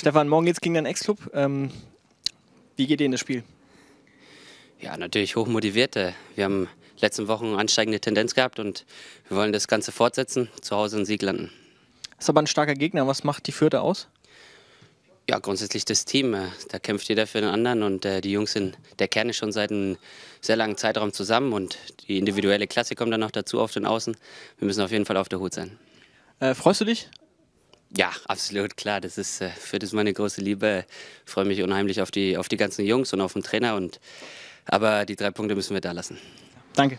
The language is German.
Stefan, morgen geht's gegen deinen Ex-Club. Ähm, wie geht dir in das Spiel? Ja, natürlich hochmotiviert. Wir haben letzten Wochen ansteigende Tendenz gehabt und wir wollen das Ganze fortsetzen, zu Hause in Sieg landen. Das ist aber ein starker Gegner. Was macht die Vierte aus? Ja, grundsätzlich das Team. Äh, da kämpft jeder für den anderen und äh, die Jungs sind der Kern ist schon seit einem sehr langen Zeitraum zusammen und die individuelle Klasse kommt dann noch dazu auf den Außen. Wir müssen auf jeden Fall auf der Hut sein. Äh, freust du dich ja, absolut klar. Das ist äh, für das meine große Liebe. Ich freue mich unheimlich auf die, auf die ganzen Jungs und auf den Trainer. Und, aber die drei Punkte müssen wir da lassen. Danke.